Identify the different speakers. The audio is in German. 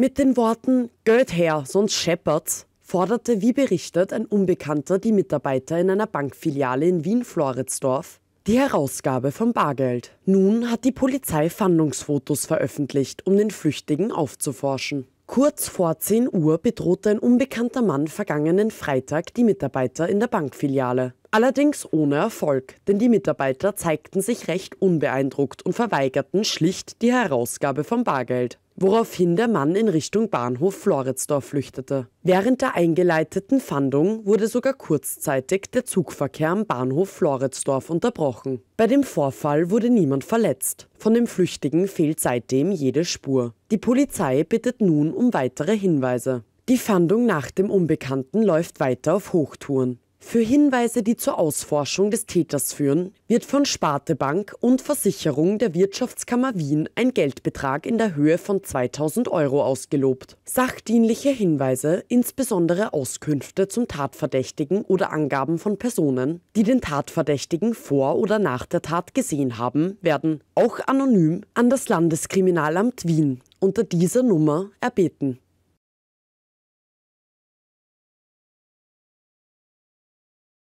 Speaker 1: Mit den Worten Geld her, sonst scheppert's, forderte wie berichtet ein Unbekannter die Mitarbeiter in einer Bankfiliale in Wien-Floridsdorf die Herausgabe von Bargeld. Nun hat die Polizei Fahndungsfotos veröffentlicht, um den Flüchtigen aufzuforschen. Kurz vor 10 Uhr bedrohte ein unbekannter Mann vergangenen Freitag die Mitarbeiter in der Bankfiliale. Allerdings ohne Erfolg, denn die Mitarbeiter zeigten sich recht unbeeindruckt und verweigerten schlicht die Herausgabe von Bargeld woraufhin der Mann in Richtung Bahnhof Floridsdorf flüchtete. Während der eingeleiteten Fandung wurde sogar kurzzeitig der Zugverkehr am Bahnhof Floridsdorf unterbrochen. Bei dem Vorfall wurde niemand verletzt. Von dem Flüchtigen fehlt seitdem jede Spur. Die Polizei bittet nun um weitere Hinweise. Die Fandung nach dem Unbekannten läuft weiter auf Hochtouren. Für Hinweise, die zur Ausforschung des Täters führen, wird von Spartebank und Versicherung der Wirtschaftskammer Wien ein Geldbetrag in der Höhe von 2000 Euro ausgelobt. Sachdienliche Hinweise, insbesondere Auskünfte zum Tatverdächtigen oder Angaben von Personen, die den Tatverdächtigen vor oder nach der Tat gesehen haben, werden auch anonym an das Landeskriminalamt Wien unter dieser Nummer erbeten.